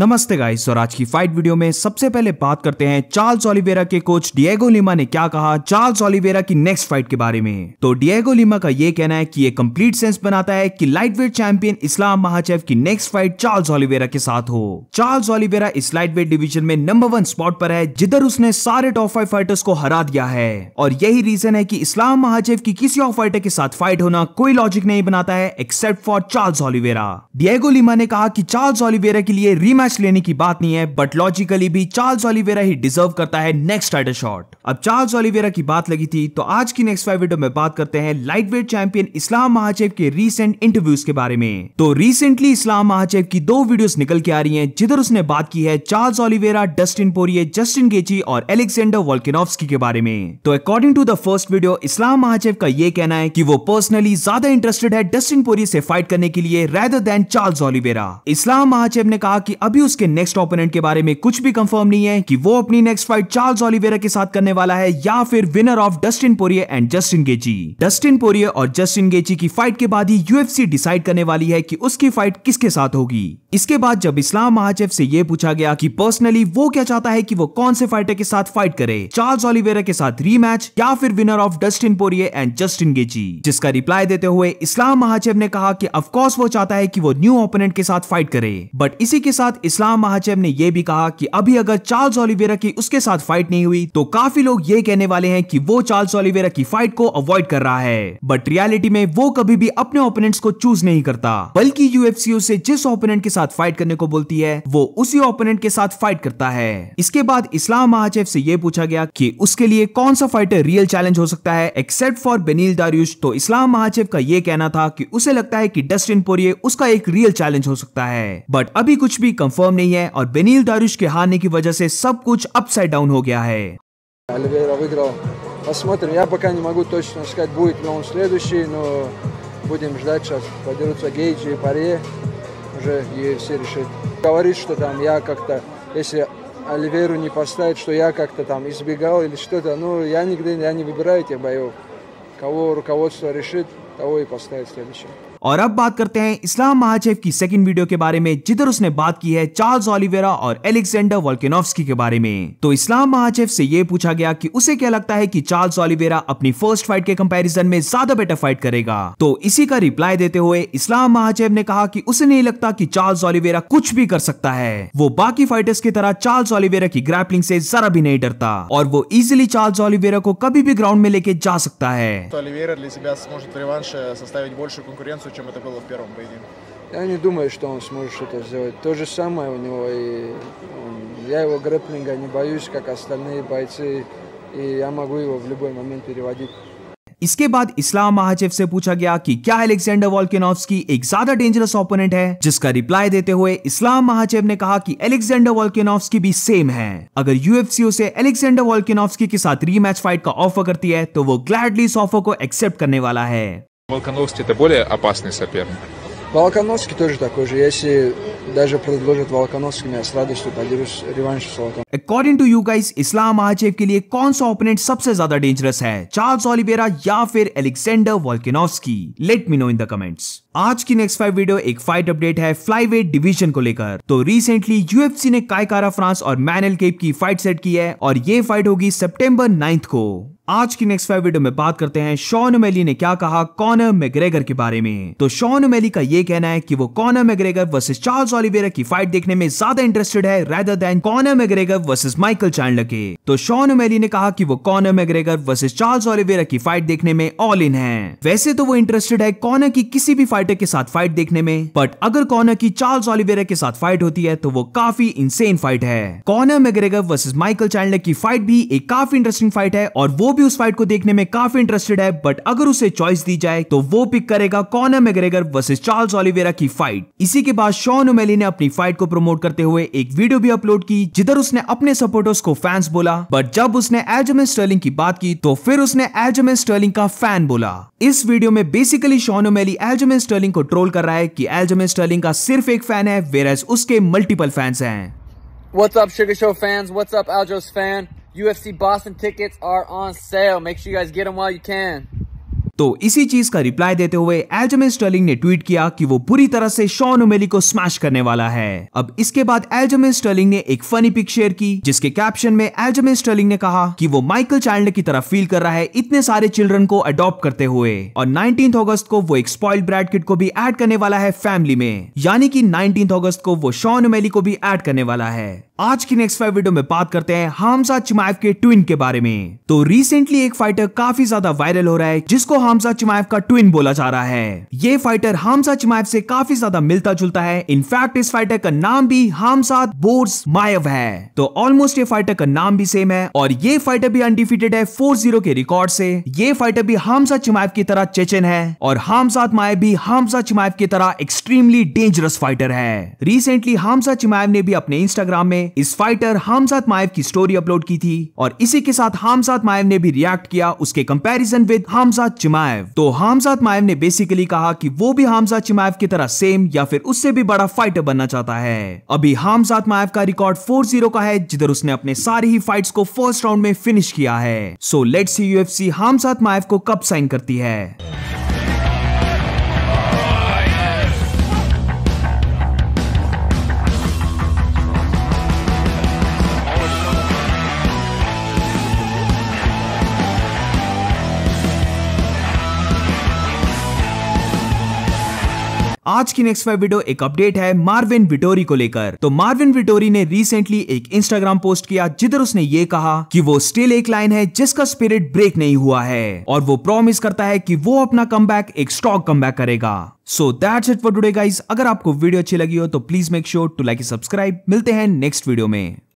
नमस्ते गाइस और आज की फाइट वीडियो में सबसे पहले बात करते हैं चार्ल्स ओलिवेरा के कोच डिएगो लिमा ने क्या कहा चार्ल्स ओलिवेरा की नेक्स्ट फाइट के बारे में तो डिएगो लिमा का ये कहना है कि ये कंप्लीट सेंस बनाता है कि लाइटवेट चैंपियन इस्लाम महाचेव की नेक्स्ट फाइट चार्ल्स ओलिवेरा के साथ हो चार्ल्स ओलिवेरा इस लाइटवेट डिवीजन में नंबर वन स्पॉट पर है जिधर उसने सारे टॉप फाइव फाइटर्स को हरा दिया है और यही रीजन है की इस्लाम महाचेव की किसी और फाइटर के साथ फाइट होना कोई लॉजिक नहीं बनाता है except for Charles Oliveira Diego Lima ने कहा की चार्ल्स ओलिवेरा के लिए रीमैच मैच लेने की बात नहीं है बट लॉजिकली भी चार्ल्स ऑलिवेरा ही डिजर्व करता है नेक्स्ट टाइटल शॉट अब चार्ल्स ऑलिवेरा की बात लगी थी तो आज की नेक्स्ट फाइव वीडियो में बात करते हैं lightweight champion Islam Makhachev के रिसेंट इंटरव्यूज के बारे में तो रिसेंटली इस्लाम महाचेव की दो वीडियो निकल के आ रही है जिधर उसने बात की है Charles Oliveira Dustin Poirier Justin Gaethje और एलेक्सेंडर वॉल्किनोवस्की के बारे में तो according to the first video Islam Makhachev का ये कहना है कि वो पर्सनली ज्यादा इंटरेस्टेड है डस्टिन पोरिये से फाइट करने के लिए rather than Charles Oliveira Islam Makhachev ने कहा कि अभी अभी उसके नेक्स्ट ओपोनेंट के बारे में कुछ भी कंफर्म नहीं है कि वो अपनी नेक्स्ट फाइट चार्ल्स ऑलिवेरा के साथ करने वाला है या फिर winner of Dustin Poirier and Justin Gaethje Dustin Poirier और जस्टिन गेची की फाइट के बाद ही यूएफसी डिसाइड करने वाली है कि उसकी फाइट किसके साथ होगी इसके बाद जब इस्लाम महाजेव से ये पूछा गया कि पर्सनली वो क्या चाहता है कि वो कौन से फाइटर के साथ फाइट करे चार्ल्स ऑलिवेरा के साथ री या फिर winner of Dustin Poirier and Justin Gaethje जिसका रिप्लाई देते हुए इस्लाम महाजेव ने कहा कि ऑफ कोर्स वो चाहता है कि वो न्यू ओपोनेंट के साथ फाइट करे बट इसी के साथ इस्लाम महाचेब ने यह भी कहा कि अभी अगर चार्ल्स ओलिवेरा की उसके साथ फाइट नहीं हुई तो काफी लोग ये कहने वाले हैं कि वो चार्ल्स ओलिवेरा की फाइट को अवॉइड कर रहा है बट रियलिटी में वो कभी भी अपने ओपोनेंट्स को चूज नहीं करता बल्कि यूएफसी उसे जिस ओपोनेंट के साथ फाइट करने को बोलती है वो उसी ओपोनेंट के साथ फाइट करता है इसके बाद इस्लाम महाचेव से यह पूछा गया कि उसके लिए कौन सा फाइटर रियल चैलेंज हो सकता है एक्सेप्ट फॉर बेनील दारूश तो इस्लाम महाचेव का यह कहना था कि उसे लगता है कि डस्टिन पोरिये उसका एक रियल चैलेंज हो सकता है बट अभी कुछ भी कम कंफर्म नहीं है और बेनील दारुश के हारने की वजह से सब कुछ अपसाइड डाउन हो गया है Посмотрим, я пока не могу точно сказать, будет ли он следующий, но будем ждать сейчас. Подерутся Гейджи и Паре, уже все решит. Говорит, что там я как-то, если Оливеру не поставить, что я как-то там избегал или что-то, ну, я никогда я не выбираю этих боев. Кого руководство решит, того и поставит следующего. और अब बात करते हैं इस्लाम महाचेव की सेकंड वीडियो के बारे में जिधर उसने बात की है चार्ल्स ऑलिवेरा और एलेक्सेंडर वॉल्केनोव्स्की के बारे में तो इस्लाम महाचेव से यह पूछा गया कि उसे क्या लगता है कि चार्ल्स ऑलिवेरा अपनी फर्स्ट फाइट के कंपैरिजन में ज्यादा बेटर फाइट करेगा तो इसी का रिप्लाई देते हुए इस्लाम महाचेव ने कहा कि उसे नहीं लगता कि चार्ल्स ऑलिवेरा कुछ भी कर सकता है वो बाकी फाइटर्स की तरह चार्ल्स ऑलिवेरा की ग्रैपलिंग से जरा भी नहीं डरता और वो इजिली चार्ल्स ऑलिवेरा को कभी भी ग्राउंड में लेके जा सकता है лучше, чем это было в первом поединке? Я не думаю, что он сможет что-то сделать. То же самое у него и он, я его грэплинга не боюсь, как остальные бойцы, и я могу его в любой момент переводить. इसके बाद इस्लाम महाचेव से पूछा गया कि क्या एलेक्सेंडर वॉल्किनोवस्की एक ज्यादा डेंजरस ओपोनेंट है जिसका रिप्लाई देते हुए इस्लाम महाचेव ने कहा कि एलेक्सेंडर वॉल्किनोवस्की भी सेम है अगर यूएफसी उसे एलेक्सेंडर वॉल्किनोवस्की के साथ रीमैच फाइट का ऑफर करती है तो वो ग्लैडली इस ऑफर को एक्सेप्ट करने वाला है Волконовский это более опасный соперник? Волконовский тоже такой же. Если даже предложат Волконовский, я с радостью поддержу реванш с Волконовским. According to you guys, इस्लाम आजेव के लिए कौन सा opponent सबसे ज्यादा dangerous है Charles Oliveira या फिर Alexander Volkanovski? Let me know in the comments. आज की नेक्स्ट फाइव वीडियो एक फाइट अपडेट है फ्लाईवेट डिवीजन को लेकर तो रिसेंटली यूएफसी ने कायकारा फ्रांस और मैनल केप की फाइट सेट की है और ये फाइट होगी सितंबर 9th को आज की नेक्स्ट फाइव वीडियो में बात करते हैं शॉन मेली ने क्या कहा कॉनर मैग्रेगर के बारे में तो शॉन मेली का ये कहना है कि वो Conor McGregor versus Charles Oliveira की फाइट देखने में ज्यादा इंटरेस्टेड है rather than Conor McGregor versus Michael Chandler के तो शॉन मेली ने कहा कि वो Conor McGregor versus Charles Oliveira की फाइट देखने में ऑल इन है वैसे तो वो इंटरेस्टेड है कॉनर की किसी भी फाइटर के साथ फाइट देखने में बट अगर कॉनर की चार्ल्स ऑलिवेरा के साथ फाइट होती है तो वो काफी इनसेन फाइट है Conor McGregor versus Michael Chandler की फाइट भी एक काफी इंटरेस्टिंग फाइट है और वो भी उस फाइट को देखने में काफी इंटरेस्टेड है बट अगर उसे चॉइस दी जाए तो वो पिक करेगा Conor McGregor versus Charles Oliveira की फाइट इसी के बाद शॉन उमेली ने अपनी फाइट को प्रमोट करते हुए एक वीडियो भी अपलोड की जिधर उसने अपने सपोर्टर्स को फैंस बोला बट जब उसने एजमे स्टर्लिंग की बात की तो फिर उसने एजमे स्टर्लिंग का फैन बोला इस वीडियो में basically Sean O'Malley Aljamain Sterling को ट्रोल कर रहा है कि एल्जमिन स्टर्लिंग का सिर्फ एक फैन है वेर उसके मल्टीपल फैंस हैं What's up, Sugar Show fans? What's up, Aljo's fan? UFC Boston tickets are on sale. Make sure you guys get them while you can. तो इसी चीज का रिप्लाई देते हुए एल्जमिन स्टर्लिंग ने ट्वीट किया कि वो पूरी तरह से शॉन उमेली को स्मैश करने वाला है अब इसके बाद एल्जमिन स्टर्लिंग ने एक फनी पिक शेयर की जिसके कैप्शन में एल्जमिन स्टर्लिंग ने कहा कि वो माइकल चाइल्ड की तरह फील कर रहा है इतने सारे चिल्ड्रन को अडॉप्ट करते हुए और नाइनटीन अगस्त को वो एक स्पॉइल्ड ब्रैड किट को भी एड करने वाला है फैमिली में यानी की नाइनटीन अगस्त को वो शॉन उमेली को भी एड करने वाला है आज की नेक्स्ट फाइव वीडियो में बात करते हैं हामसा चिमाएव के ट्विन के बारे में तो रिसेंटली एक फाइटर काफी ज्यादा वायरल हो रहा है जिसको हामसा चिमाइफ का ट्विन बोला जा रहा है ये फाइटर हामसा चिमाइफ से काफी ज्यादा मिलता जुलता है इनफैक्ट इस फाइटर का नाम भी हामसा बोर्स मायव है तो ऑलमोस्ट ये फाइटर का नाम भी सेम है और ये फाइटर भी अनडिफिटेड है फोर के रिकॉर्ड से ये फाइटर भी हामसा चिमाइफ की तरह चेचन है और हामसाद मायव भी हामसा चिमाइफ की तरह एक्सट्रीमली डेंजरस फाइटर है रिसेंटली हामसा चिमाइव ने भी अपने इंस्टाग्राम में इस फाइटर हामजाद मायव की स्टोरी अपलोड की थी और इसी के साथ हामजाद मायव ने भी रिएक्ट किया उसके कंपैरिजन विद हामजाद चिमायव तो हामजाद मायव ने बेसिकली कहा कि वो भी हामजाद चिमायव की तरह सेम या फिर उससे भी बड़ा फाइटर बनना चाहता है अभी हामजाद मायव का रिकॉर्ड फोर जीरो का है जिधर उसने अपने सारी ही फाइट्स को फर्स्ट राउंड में फिनिश किया है सो लेट्स यूएफसी हामजाद मायव को कब साइन करती है आज की नेक्स्ट फाइव वीडियो एक अपडेट है मार्विन विटोरी को लेकर तो मार्विन विटोरी ने रिसेंटली एक इंस्टाग्राम पोस्ट किया जिधर उसने ये कहा कि वो स्टिल एक लाइन है जिसका स्पिरिट ब्रेक नहीं हुआ है और वो प्रॉमिस करता है कि वो अपना कम एक स्टॉक कम करेगा so that's it for today guys अगर आपको वीडियो अच्छी लगी हो तो please make sure to like subscribe मिलते हैं नेक्स्ट वीडियो में